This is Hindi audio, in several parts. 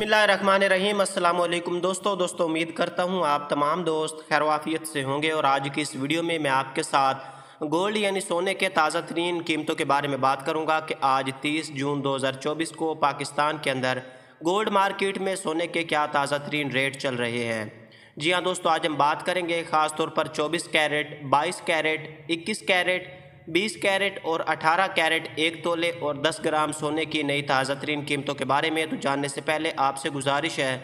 बसमीम अल्लाम दोस्तों दोस्तों उम्मीद करता हूँ आप तमाम दोस्त खैरवाफियत से होंगे और आज की इस वीडियो में मैं आपके साथ गोल्ड यानी सोने के ताज़ा तरीन कीमतों के बारे में बात करूँगा कि आज 30 जून 2024 को पाकिस्तान के अंदर गोल्ड मार्केट में सोने के क्या ताज़ा तरीन रेट चल रहे हैं जी हाँ दोस्तों आज हम बात करेंगे ख़ास पर चौबीस कैरेट बाईस कैरेट इक्कीस कैरेट 20 कैरेट और 18 कैरेट एक तोले और 10 ग्राम सोने की नई ताज़ा तरीन कीमतों के बारे में तो जानने से पहले आपसे गुजारिश है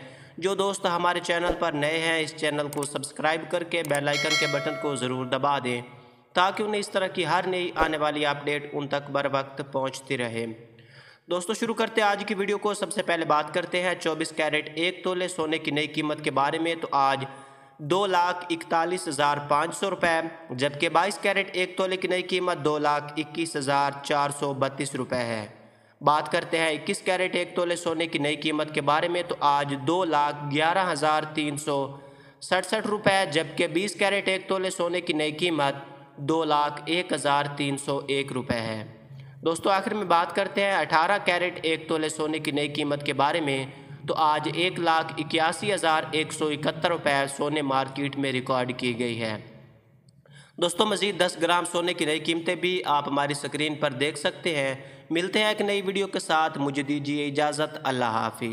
जो दोस्त हमारे चैनल पर नए हैं इस चैनल को सब्सक्राइब करके बेल आइकन के बटन को ज़रूर दबा दें ताकि उन्हें इस तरह की हर नई आने वाली अपडेट उन तक बर वक्त पहुँचती रहे दोस्तों शुरू करते हैं आज की वीडियो को सबसे पहले बात करते हैं चौबीस कैरेट एक तोले सोने की नई कीमत के बारे में तो आज दो लाख इकतालीस हज़ार पाँच सौ रुपये जबकि बाईस कैरेट एक तोले की नई कीमत दो लाख इक्कीस हज़ार चार सौ बत्तीस रुपये है बात करते हैं इक्कीस कैरेट एक तोले सोने की नई कीमत के बारे में तो आज दो लाख ग्यारह हज़ार तीन सौ सड़सठ रुपये जबकि बीस कैरेट एक तोले सोने की नई कीमत दो लाख एक हज़ार तीन सौ एक रुपये है दोस्तों आखिर में बात करते हैं अठारह कैरेट एक तोले सोने की नई कीमत के बारे में तो आज एक लाख इक्यासी हज़ार एक सौ इकहत्तर रुपये सोने मार्केट में रिकॉर्ड की गई है दोस्तों मज़ीद दस ग्राम सोने की नई कीमतें भी आप हमारी स्क्रीन पर देख सकते हैं मिलते हैं एक नई वीडियो के साथ मुझे दीजिए इजाज़त अल्लाह हाफिज़